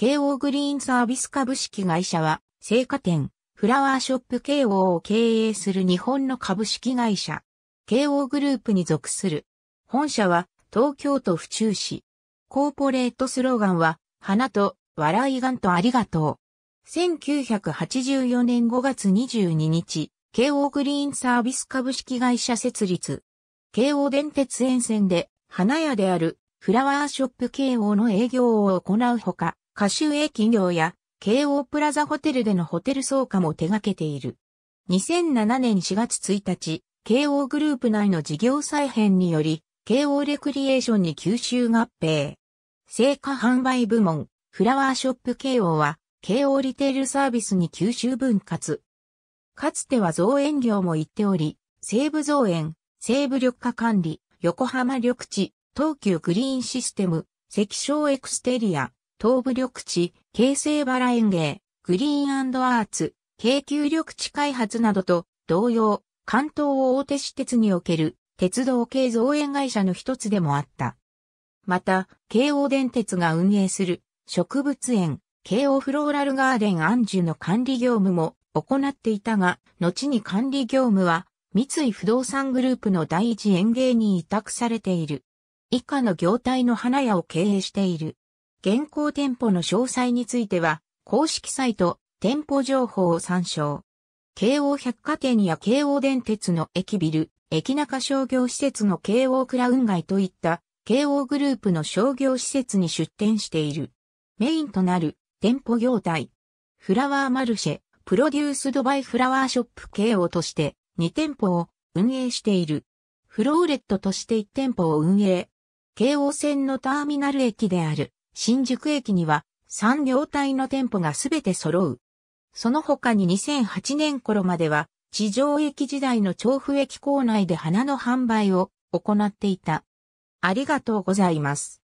慶応グリーンサービス株式会社は、生花店、フラワーショップ慶応を経営する日本の株式会社。慶応グループに属する。本社は、東京都府中市。コーポレートスローガンは、花と、笑いがんとありがとう。1984年5月22日、慶応グリーンサービス株式会社設立。慶応電鉄沿線で、花屋である、フラワーショップ慶応の営業を行うほか、歌集英企業や京王プラザホテルでのホテル草加も手掛けている。2007年4月1日、慶応グループ内の事業再編により、慶応レクリエーションに吸収合併。成果販売部門、フラワーショップ慶応は、慶応リテールサービスに吸収分割。かつては造園業も行っており、西部造園、西部緑化管理、横浜緑地、東急グリーンシステム、石章エクステリア、東部緑地、京成バラ園芸、グリーンアーツ、京急緑地開発などと同様、関東を大手私鉄における鉄道系造園会社の一つでもあった。また、京王電鉄が運営する植物園、京王フローラルガーデン安住の管理業務も行っていたが、後に管理業務は三井不動産グループの第一園芸に委託されている。以下の業態の花屋を経営している。現行店舗の詳細については、公式サイト、店舗情報を参照。京王百貨店や京王電鉄の駅ビル、駅中商業施設の京王クラウン街といった、京王グループの商業施設に出店している。メインとなる、店舗業態。フラワーマルシェ、プロデュースドバイフラワーショップ京王として、2店舗を運営している。フローレットとして1店舗を運営。京王線のターミナル駅である。新宿駅には3両体の店舗がすべて揃う。その他に2008年頃までは地上駅時代の調布駅構内で花の販売を行っていた。ありがとうございます。